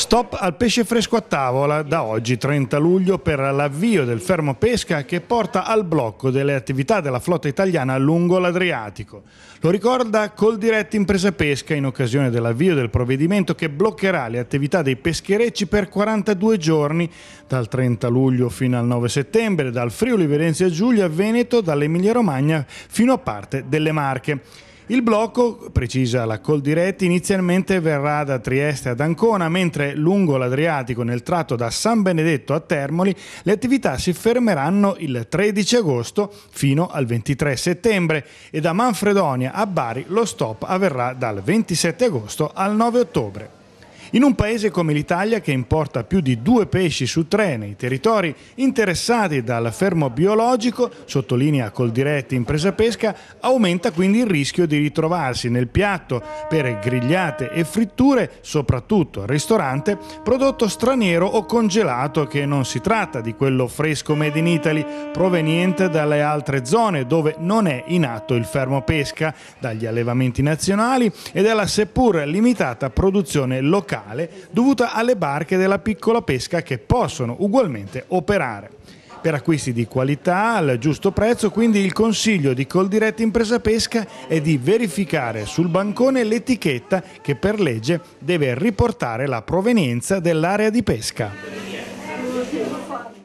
Stop al pesce fresco a tavola da oggi 30 luglio per l'avvio del fermo pesca che porta al blocco delle attività della flotta italiana lungo l'Adriatico. Lo ricorda Coldiretti Impresa Pesca in occasione dell'avvio del provvedimento che bloccherà le attività dei pescherecci per 42 giorni dal 30 luglio fino al 9 settembre, dal Friuli Venezia Giulia, a Veneto, dall'Emilia Romagna fino a parte delle Marche. Il blocco, precisa la Coldiretti, inizialmente verrà da Trieste ad Ancona, mentre lungo l'Adriatico, nel tratto da San Benedetto a Termoli, le attività si fermeranno il 13 agosto fino al 23 settembre e da Manfredonia a Bari lo stop avverrà dal 27 agosto al 9 ottobre. In un paese come l'Italia, che importa più di due pesci su tre nei territori interessati dal fermo biologico, sottolinea Coldiretti Impresa Pesca, aumenta quindi il rischio di ritrovarsi nel piatto per grigliate e fritture, soprattutto al ristorante, prodotto straniero o congelato che non si tratta di quello fresco made in Italy proveniente dalle altre zone dove non è in atto il fermo pesca, dagli allevamenti nazionali e dalla seppur limitata produzione locale locale dovuta alle barche della piccola pesca che possono ugualmente operare. Per acquisti di qualità al giusto prezzo, quindi il consiglio di Coldiretti Impresa Pesca è di verificare sul bancone l'etichetta che per legge deve riportare la provenienza dell'area di pesca.